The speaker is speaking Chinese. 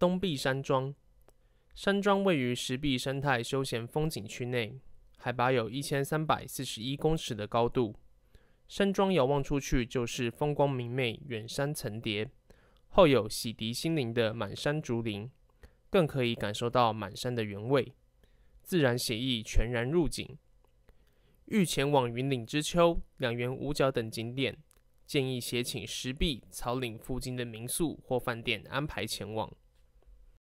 东壁山庄，山庄位于石壁生态休闲风景区内，海拔有一千三百四十一公尺的高度。山庄遥望出去就是风光明媚、远山层叠，后有洗涤心灵的满山竹林，更可以感受到满山的原味，自然写意全然入景。欲前往云岭之丘、两元五角等景点，建议写请石壁草岭附近的民宿或饭店安排前往。